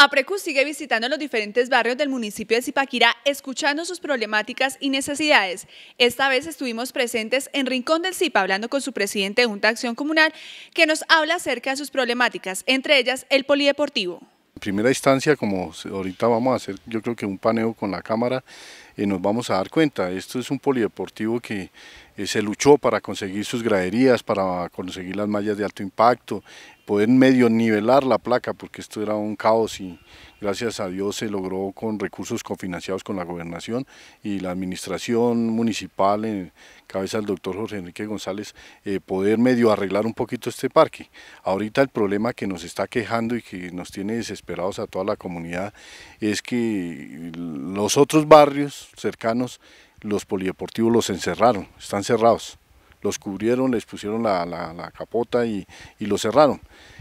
APRECU sigue visitando los diferentes barrios del municipio de Zipaquirá, escuchando sus problemáticas y necesidades. Esta vez estuvimos presentes en Rincón del Zipa, hablando con su presidente de Junta Acción Comunal, que nos habla acerca de sus problemáticas, entre ellas el polideportivo primera instancia, como ahorita vamos a hacer, yo creo que un paneo con la cámara, y eh, nos vamos a dar cuenta. Esto es un polideportivo que eh, se luchó para conseguir sus graderías, para conseguir las mallas de alto impacto, poder medio nivelar la placa, porque esto era un caos y, Gracias a Dios se logró con recursos cofinanciados con la gobernación y la administración municipal en cabeza del doctor Jorge Enrique González eh, poder medio arreglar un poquito este parque. Ahorita el problema que nos está quejando y que nos tiene desesperados a toda la comunidad es que los otros barrios cercanos, los polideportivos los encerraron, están cerrados. Los cubrieron, les pusieron la, capota y, y los cerraron.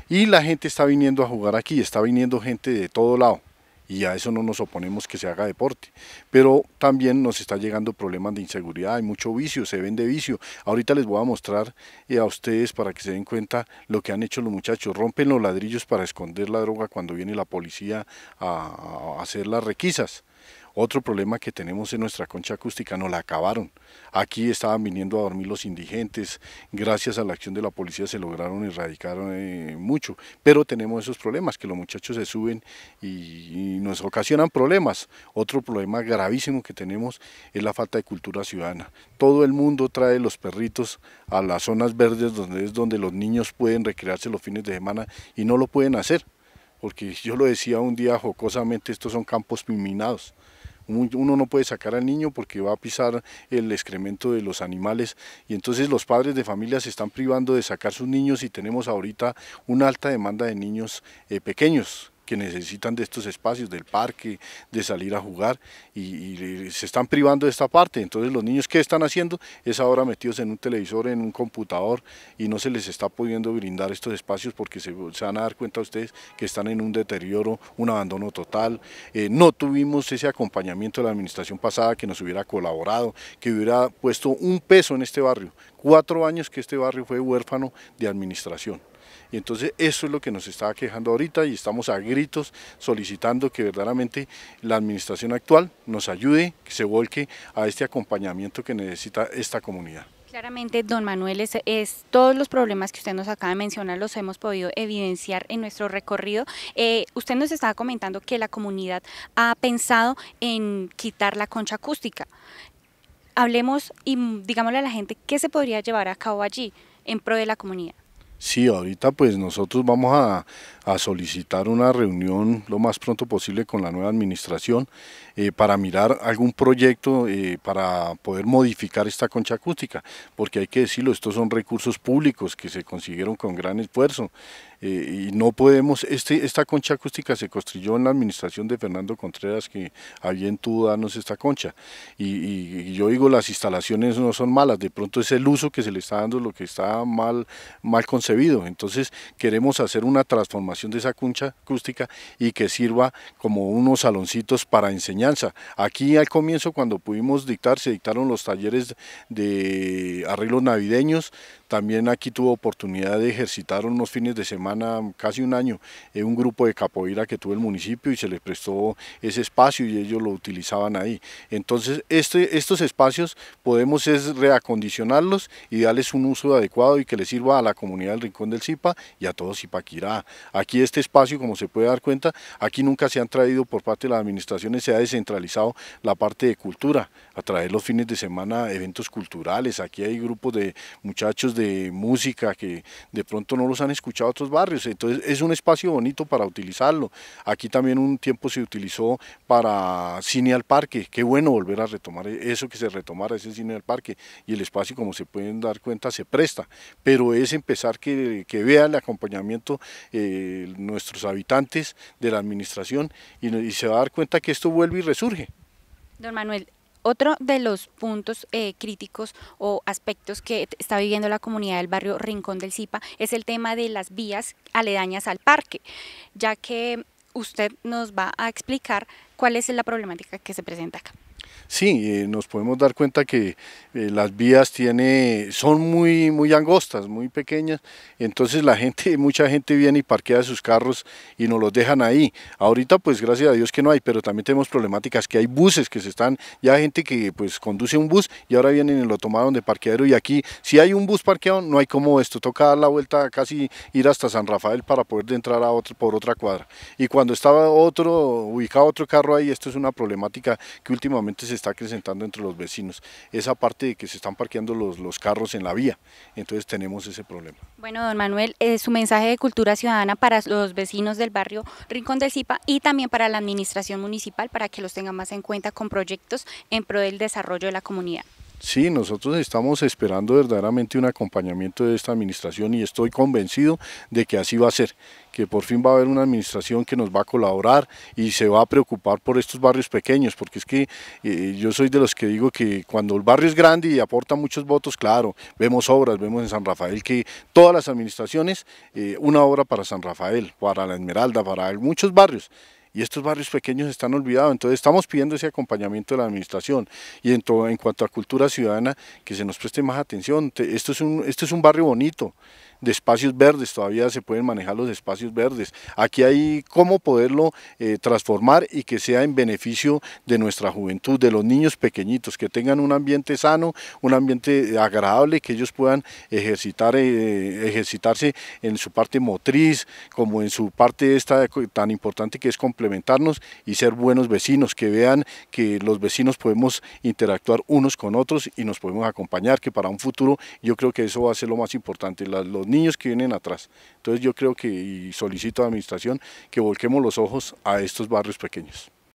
Y la gente está viniendo a jugar aquí, está viniendo gente de todo lado y a eso no nos oponemos que se haga deporte. Pero también nos está llegando problemas de inseguridad, hay mucho vicio, se vende vicio. Ahorita les voy a mostrar eh, a ustedes para que se den cuenta lo que han hecho los muchachos. Rompen los ladrillos para esconder la droga cuando viene la policía a, a hacer las requisas. Otro problema que tenemos en nuestra concha acústica, no la acabaron. Aquí estaban viniendo a dormir los indigentes, gracias a la acción de la policía se lograron erradicar eh, mucho, pero tenemos esos problemas, que los muchachos se suben y, y nos ocasionan problemas. Otro problema gravísimo que tenemos es la falta de cultura ciudadana. Todo el mundo trae los perritos a las zonas verdes, donde es donde los niños pueden recrearse los fines de semana y no lo pueden hacer, porque yo lo decía un día jocosamente, estos son campos minados. Uno no puede sacar al niño porque va a pisar el excremento de los animales y entonces los padres de familia se están privando de sacar sus niños y tenemos ahorita una alta demanda de niños eh, pequeños que necesitan de estos espacios, del parque, de salir a jugar y, se están privando de esta parte. Entonces los niños ¿qué están haciendo es ahora metidos en un televisor, en un computador y no se les está pudiendo brindar estos espacios porque se, van a dar cuenta ustedes que están en un deterioro, un abandono total. Eh, no tuvimos ese acompañamiento de la administración pasada que nos hubiera colaborado, que hubiera puesto un peso en este barrio. Cuatro años que este barrio fue huérfano de administración. Y entonces eso es lo que nos está quejando ahorita y estamos a gritos solicitando que verdaderamente la administración actual nos ayude, que se volque a este acompañamiento que necesita esta comunidad. Claramente, don Manuel, es, todos los problemas que usted nos acaba de mencionar los hemos podido evidenciar en nuestro recorrido. Eh, usted nos estaba comentando que la comunidad ha pensado en quitar la concha acústica. Hablemos y digámosle a la gente qué se podría llevar a cabo allí en pro de la comunidad. Sí, ahorita pues nosotros vamos a a solicitar una reunión lo más pronto posible con la nueva administración eh, para mirar algún proyecto eh, para poder modificar esta concha acústica, porque hay que decirlo, estos son recursos públicos que se consiguieron con gran esfuerzo eh, y no podemos, este, esta concha acústica se construyó en la administración de Fernando Contreras que había en darnos esta concha y, y, yo digo las instalaciones no son malas, de pronto es el uso que se le está dando lo que está mal, mal concebido, entonces queremos hacer una transformación de esa concha acústica y que sirva como unos saloncitos para enseñanza. Aquí al comienzo cuando pudimos dictar, se dictaron los talleres de arreglos navideños, también aquí tuvo oportunidad de ejercitar unos fines de semana, casi un año, un grupo de capoeira que tuvo el municipio y se les prestó ese espacio y ellos lo utilizaban ahí. Entonces este, estos espacios podemos es reacondicionarlos y darles un uso adecuado y que les sirva a la comunidad del Rincón del Zipa y a todo Zipaquirá. Aquí Aquí este espacio, como se puede dar cuenta, aquí nunca se han traído por parte de las administraciones, se ha descentralizado la parte de cultura, a traer los fines de semana eventos culturales, aquí hay grupos de muchachos de música que de pronto no los han escuchado otros barrios, entonces es un espacio bonito para utilizarlo. Aquí también un tiempo se utilizó para cine al parque, qué bueno volver a retomar eso que se retomara, ese cine al parque, y el espacio como se pueden dar cuenta se presta, pero es empezar que, que vea el acompañamiento eh, nuestros habitantes, de la administración, y, se va a dar cuenta que esto vuelve y resurge. Don Manuel, otro de los puntos eh, críticos o aspectos que está viviendo la comunidad del barrio Rincón del Zipa es el tema de las vías aledañas al parque, ya que usted nos va a explicar cuál es la problemática que se presenta acá. Sí, eh, nos podemos dar cuenta que eh, las vías tiene, son muy, muy angostas, muy pequeñas, entonces la gente, mucha gente viene y parquea sus carros y nos los dejan ahí. Ahorita pues gracias a Dios que no hay, pero también tenemos problemáticas que hay buses que se están, ya hay gente que pues conduce un bus y ahora vienen y lo tomaron de parqueadero y aquí si hay un bus parqueado no hay como esto, toca dar la vuelta casi ir hasta San Rafael para poder entrar a por otra cuadra. Y cuando estaba otro, ubicado otro carro ahí, esto es una problemática que últimamente se está acrecentando entre los vecinos. Esa parte de que se están parqueando los, carros en la vía, entonces tenemos ese problema. Bueno, don Manuel, es eh, su mensaje de cultura ciudadana para los vecinos del barrio Rincón del Cipa y también para la administración municipal para que los tenga más en cuenta con proyectos en pro del desarrollo de la comunidad. Sí, nosotros estamos esperando verdaderamente un acompañamiento de esta administración y estoy convencido de que así va a ser, que por fin va a haber una administración que nos va a colaborar y se va a preocupar por estos barrios pequeños, porque es que eh, yo soy de los que digo que cuando el barrio es grande y aporta muchos votos, claro, vemos obras, vemos en San Rafael que todas las administraciones, eh, una obra para San Rafael, para La Esmeralda, para muchos barrios, y estos barrios pequeños están olvidados. Entonces estamos pidiendo ese acompañamiento de la administración y en, cuanto a cultura ciudadana, que se nos preste más atención. Esto es, un, esto es un barrio bonito, de espacios verdes, todavía se pueden manejar los espacios verdes. Aquí hay cómo poderlo eh, transformar y que sea en beneficio de nuestra juventud, de los niños pequeñitos, que tengan un ambiente sano, un ambiente agradable, que ellos puedan ejercitar, eh, ejercitarse en su parte motriz, como en su parte esta tan importante que es complejo y ser buenos vecinos, que vean que los vecinos podemos interactuar unos con otros y nos podemos acompañar, que para un futuro yo creo que eso va a ser lo más importante, los niños que vienen atrás. Entonces yo creo que, y solicito a la administración, que volquemos los ojos a estos barrios pequeños.